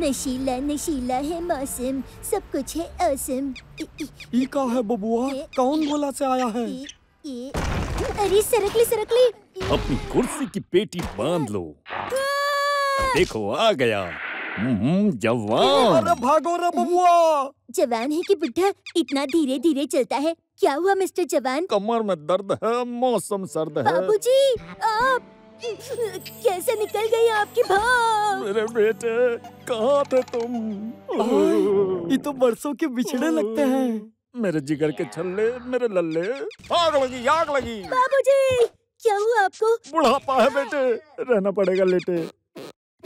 नशीला नशीला है मौसम सब कुछ है असम का है बबुआ कौन बोला से आया है अरे सरकली सरकली अपनी कुर्सी की पेटी बांध लो देखो आ गया जवान अरे भागो रे बबुआ जवान है कि बुढ़ा इतना धीरे धीरे चलता है क्या हुआ मिस्टर जवान कमर में दर्द है मौसम सर्द है बाबूजी आप कैसे निकल गई आपकी भाव मेरे बेटे कहाँ थे तुम ये तो बरसों के बिछड़े लगते हैं मेरे जिगर के छल्ले मेरे लल्ले आग लगी आग लगी बाबूजी क्या हुआ आपको बुढ़ापा है बेटे रहना पड़ेगा लेटे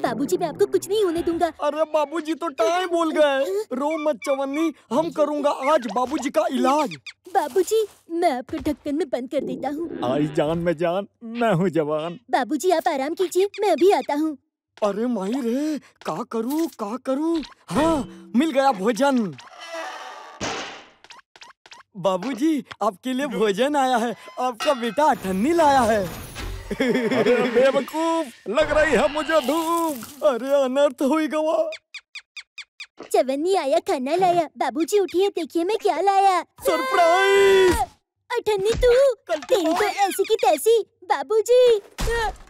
बाबूजी मैं आपको कुछ नहीं होने दूंगा अरे बाबूजी तो टाइम बोल गए रो मत चवन्नी हम करूंगा आज बाबूजी का इलाज बाबूजी, मैं आपको ढक्कन में बंद कर देता हूँ आई जान में जान मैं हूँ जवान बाबूजी आप आराम कीजिए मैं अभी आता हूँ अरे माही रे का करूँ का करूँ हाँ मिल गया भोजन बाबूजी आपके लिए भोजन आया है आपका बेटा अठन्नी लाया है बेवकूफ लग रही है मुझे धूप अरे अनर्थ हुई गवा चवन्नी आया खाना लाया बाबूजी उठिए देखिए मैं क्या लाया सरप्राइज नन्ही तू तेरी तो ऐसी की तैसी बाबूजी